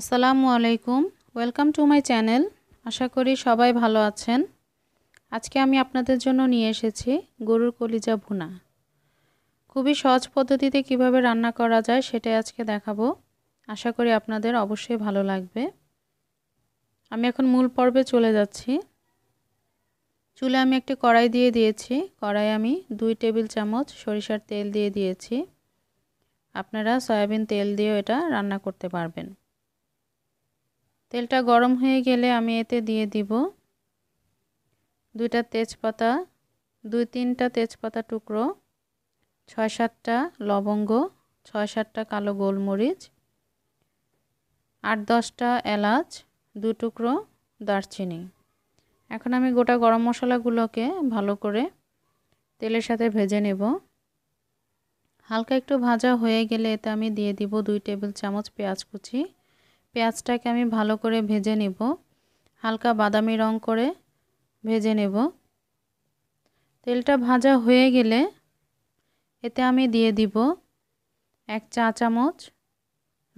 আসসালামু আলাইকুম welcome to my channel আশা করি সবাই ভালো আছেন আজকে আমি আপনাদের জন্য নিয়ে এসেছি গরুর কলিজা ভুনা খুবই সহজ পদ্ধতিতে কিভাবে রান্না করা যায় সেটাই আজকে দেখাবো আশা করি আপনাদের অবশ্যই ভালো লাগবে আমি এখন মূল পর্বে চলে যাচ্ছি চুলে আমি একটি কড়াই দিয়ে দিয়েছি কড়াই আমি দুই টেবিল চামচ সরিষার তেল দিয়ে দিয়েছি আপনারা সয়াবিন তেল দিয়েও এটা রান্না করতে পারবেন তেলটা গরম হয়ে গেলে আমি এতে দিয়ে দিব দুইটা তেজপাতা দুই তিনটা তেজপাতা টুকরো ছয় সাতটা লবঙ্গ ছয় সাতটা কালো গোলমরিচ আট দশটা এলাচ দু টুকরো দারচিনি এখন আমি গোটা গরম মশলাগুলোকে ভালো করে তেলের সাথে ভেজে নেব হালকা একটু ভাজা হয়ে গেলে এতে আমি দিয়ে দিব দুই টেবিল চামচ পেঁয়াজ কুচি পেঁয়াজটাকে আমি ভালো করে ভেজে নেব হালকা বাদামি রং করে ভেজে নেব তেলটা ভাজা হয়ে গেলে এতে আমি দিয়ে দিব এক চা চামচ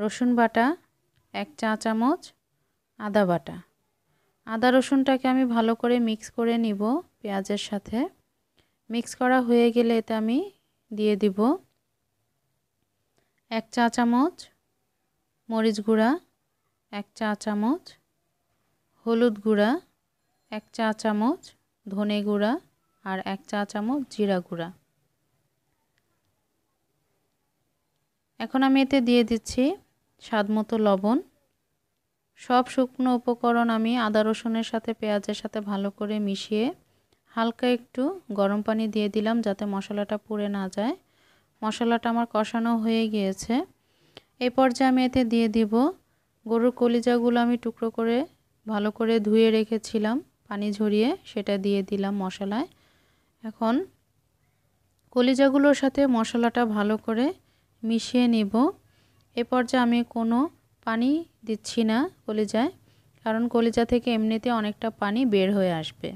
রসুন বাটা এক চা চামচ আদা বাটা আদা রসুনটাকে আমি ভালো করে মিক্স করে নিব পেঁয়াজের সাথে মিক্স করা হয়ে গেলে এতে আমি দিয়ে দিব এক চা চামচ মরিচ গুঁড়া এক চা চামচ হলুদ গুঁড়া এক চা চামচ ধনে গুঁড়া আর এক চা চামচ জিরা গুঁড়া এখন আমি এতে দিয়ে দিচ্ছি স্বাদ মতো লবণ সব শুকনো উপকরণ আমি আদা রসুনের সাথে পেঁয়াজের সাথে ভালো করে মিশিয়ে হালকা একটু গরম পানি দিয়ে দিলাম যাতে মশলাটা পুড়ে না যায় মশলাটা আমার কষানো হয়ে গিয়েছে এই পর্যায়ে আমি এতে দিয়ে দিব গরুর কলিজাগুলো আমি টুকরো করে ভালো করে ধুয়ে রেখেছিলাম পানি ঝরিয়ে সেটা দিয়ে দিলাম মশলায় এখন কলিজাগুলোর সাথে মশলাটা ভালো করে মিশিয়ে নিব এ পর্যায়ে আমি কোনো পানি দিচ্ছি না কলিজায় কারণ কলিজা থেকে এমনিতে অনেকটা পানি বের হয়ে আসবে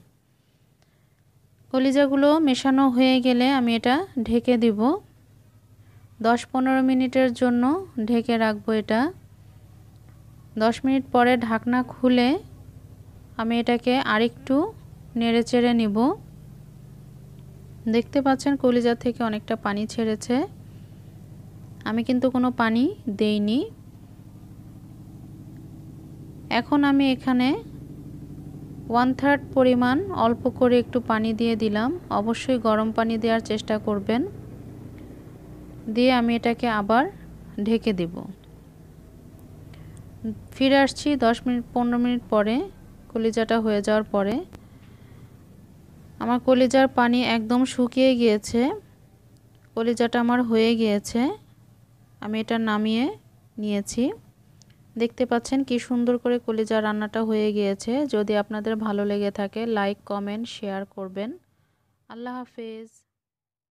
কলিজাগুলো মেশানো হয়ে গেলে আমি এটা ঢেকে দিব দশ পনেরো মিনিটের জন্য ঢেকে রাখবো এটা দশ মিনিট পরে ঢাকনা খুলে আমি এটাকে আরেকটু নেড়ে চেড়ে নিব দেখতে পাচ্ছেন কলিজা থেকে অনেকটা পানি ছেড়েছে আমি কিন্তু কোনো পানি দেইনি এখন আমি এখানে ওয়ান থার্ড পরিমাণ অল্প করে একটু পানি দিয়ে দিলাম অবশ্যই গরম পানি দেওয়ার চেষ্টা করবেন দিয়ে আমি এটাকে আবার ঢেকে দেবো ফিরে আসছি দশ মিনিট পনেরো মিনিট পরে কলিজাটা হয়ে যাওয়ার পরে আমার কলিজার পানি একদম শুকিয়ে গিয়েছে কলিজাটা আমার হয়ে গিয়েছে আমি এটা নামিয়ে নিয়েছি দেখতে পাচ্ছেন কি সুন্দর করে কলিজা রান্নাটা হয়ে গিয়েছে যদি আপনাদের ভালো লেগে থাকে লাইক কমেন্ট শেয়ার করবেন আল্লাহ হাফেজ